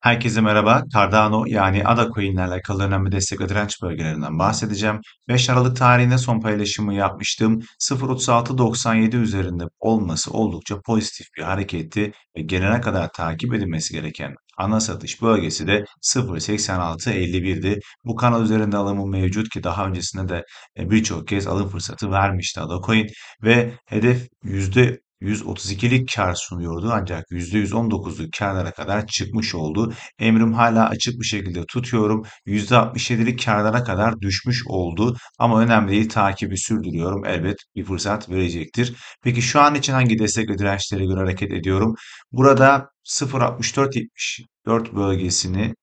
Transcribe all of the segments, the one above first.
Herkese merhaba. Cardano yani ADA coin'lerle alakalı önemli destek ve direnç bölgelerinden bahsedeceğim. 5 Aralık tarihinde son paylaşımı yapmıştım. 0.3697 üzerinde olması oldukça pozitif bir hareketti ve gelene kadar takip edilmesi gereken ana satış bölgesi de 0.8651'di. Bu kanal üzerinde alımı mevcut ki daha öncesinde de e, birçok kez alım fırsatı vermişti ADA coin ve hedef %132'lik kar sunuyordu ancak %119'luk karlara kadar çıkmış oldu. Emrim hala açık bir şekilde tutuyorum. %67'lik karlara kadar düşmüş oldu ama önemli değil takibi sürdürüyorum. Elbet bir fırsat verecektir. Peki şu an için hangi destek ve dirençlere göre hareket ediyorum? Burada 064 bölgesini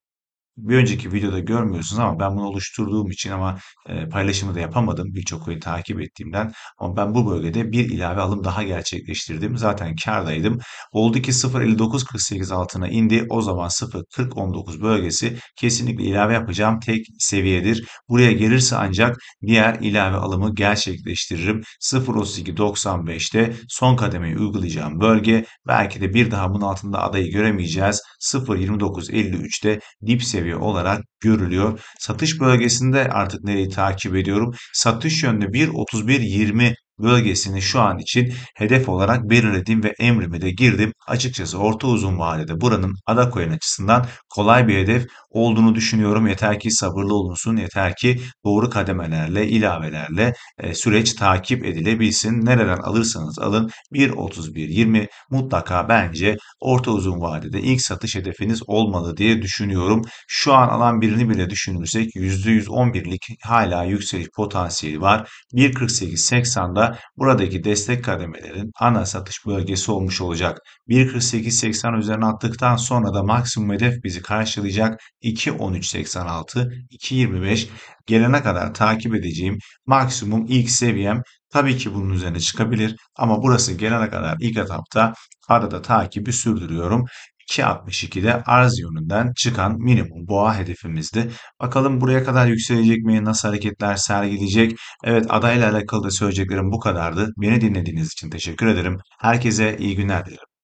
bir önceki videoda görmüyorsunuz ama ben bunu oluşturduğum için ama e, paylaşımı da yapamadım birçok coin takip ettiğimden. Ama ben bu bölgede bir ilave alım daha gerçekleştirdim. Zaten kardaydım. Oldu ki 0.59.48 altına indi. O zaman 0.40.19 bölgesi kesinlikle ilave yapacağım tek seviyedir. Buraya gelirse ancak diğer ilave alımı gerçekleştiririm. 0.32.95'te son kademeyi uygulayacağım bölge. Belki de bir daha bunun altında adayı göremeyeceğiz. 0.29.53'te dip seviye seviye olarak görülüyor. Satış bölgesinde artık nereyi takip ediyorum? Satış yönünü 1.31.20 bölgesini şu an için hedef olarak belirledim ve emrimi de girdim. Açıkçası orta uzun vadede buranın ada Adakoyan açısından kolay bir hedef olduğunu düşünüyorum. Yeter ki sabırlı olunsun, yeter ki doğru kademelerle, ilavelerle e, süreç takip edilebilsin. Nereden alırsanız alın 1.31.20 mutlaka bence orta uzun vadede ilk satış hedefiniz olmalı diye düşünüyorum. Şu an alan birini bile düşünürsek %111'lik hala yükseliş potansiyeli var. 1.48.80'da buradaki destek kademelerin ana satış bölgesi olmuş olacak. 1.48.80 üzerine attıktan sonra da maksimum hedef bizi karşılayacak 2.13.86, 2.25 gelene kadar takip edeceğim maksimum ilk seviyem tabii ki bunun üzerine çıkabilir ama burası gelene kadar ilk etapta arada takibi sürdürüyorum. 2.62'de arz yönünden çıkan minimum boğa hedefimizdi. Bakalım buraya kadar yükselecek mi? Nasıl hareketler sergileyecek? Evet adayla alakalı da söyleyeceklerim bu kadardı. Beni dinlediğiniz için teşekkür ederim. Herkese iyi günler dilerim.